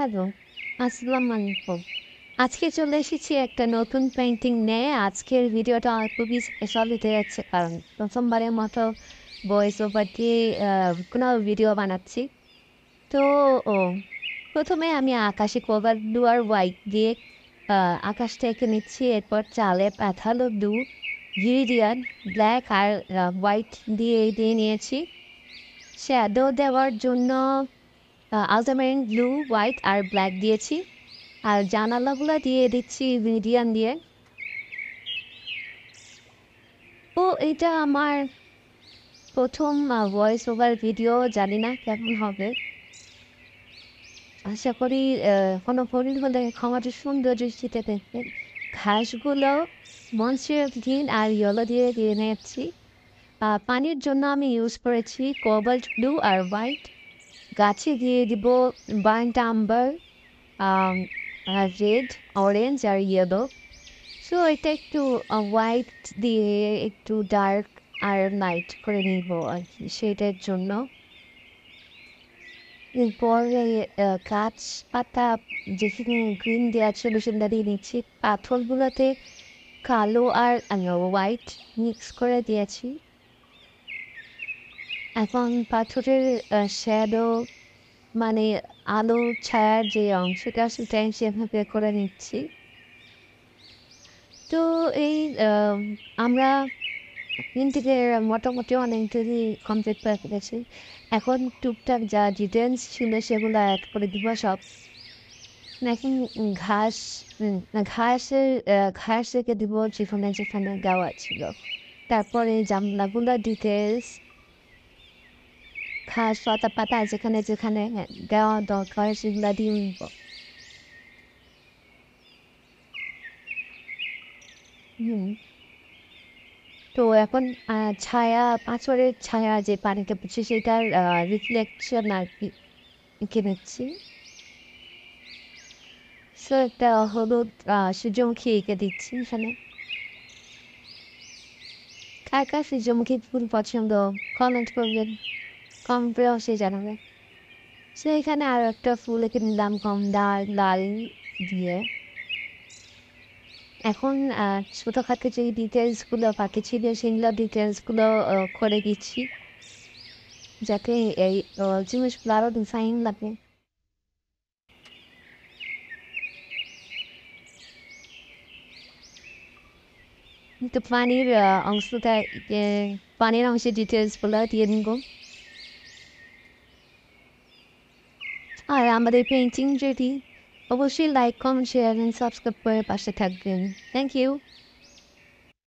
hello আসসালামু আলাইকুম আজকে চলে এসেছি একটা নতুন পেন্টিং নিয়ে আজকের ভিডিওটা খুবই স্পেশাল হতে যাচ্ছে কারণ প্রথমবারের মতো ভয়েস ওভার দিয়ে কোনো ভিডিও বানাচ্ছি তো ও প্রথমে আমি আকাশে কভার দুয়ার আর হোয়াইট দিয়ে আকাশটা এঁকে নিচ্ছি এরপর চালে প্যাথালো ব্লু ভিরিডিয়ান ব্ল্যাক আর হোয়াইট দিয়ে দিয়ে নিয়েছি শ্যাডো দেওয়ার জন্য আলজামেরিন ব্লু হোয়াইট আর ব্ল্যাক দিয়েছি আর জানালাগুলো দিয়ে দিচ্ছি মিডিয়াম দিয়ে ও এটা আমার প্রথম ভয়েস ওভার ভিডিও জানি না কেমন হবে আশা করি কোনো ফরিন হলে ক্ষমাটি সুন্দর দৃষ্টিতে দেখবেন ঘাসগুলো মঞ্চে গ্রিন আর ইয়েলো দিয়ে দিয়ে নিয়েছি পানির জন্য আমি ইউজ করেছি কোবাল্ট ব্লু আর হোয়াইট গাছে দিয়ে দিব বায়নটা আম্বার রেড অরেঞ্জ আর ইয়েলো সো এটা একটু হোয়াইট uh, দিয়ে একটু ডার্ক আর নাইট করে নিব আর কি সেটার জন্য এরপরে uh, গাছ পাতা যেখানে গ্রিন দেওয়া ছিল সেটা দিয়ে নিচ্ছি পাথরগুলোতে কালো আর হোয়াইট মিক্স করে দিয়েছি এখন পাথরের শ্যাডো মানে আলো ছায়ার যে অংশটা সেটা সেভাবে করে নিচ্ছি তো এই আমরা ইন্টিকে মোটামুটি অনেকটাই কমপ্লিট করে ফেলেছি এখন টুকটাক যা ডিটেলস ছিল সেগুলো অ্যাড করে দিব সব এখন ঘাস ঘাসের ঘাস রেখে দিব যেখানে যেখানে গাওয়া ছিল তারপরে জামলাগুলো ডিটেলস ঘাস পাতা পাতা যেখানে যেখানে দেওয়া দরকার সেগুলো দিয়ে হুম তো এখন ছায়া পাঁচরের ছায়া যে পানিতে পড়ছে সেটার রিফ্লেকশন আর কি এঁকে নিচ্ছি সো একটা হলুদ সূর্যমুখী এঁকে দিচ্ছি এখানে কার কার সূর্যমুখী ফুল পছন্দ কমেন্ট করবেন কমপ্লে অবশ্যই জানাবে সো এখানে আরও একটা ফুল এঁকে নিলাম কম ডাল লাল দিয়ে এখন ছোটোখাটো যে ডিটেলসগুলো পাঠিয়েছি ছিল সেগুলো ডিটেলসগুলো করে দিচ্ছি যাতে এই জিনিসগুলো আরও ডিজাইন লাগে কিন্তু পানির অংশটা পানির অংশে ডিটেলসগুলো দিয়ে নিব আর আমাদের পেন্টিং যদি অবশ্যই like comment share and subscribe করে পাশে থাকবেন থ্যাংক ইউ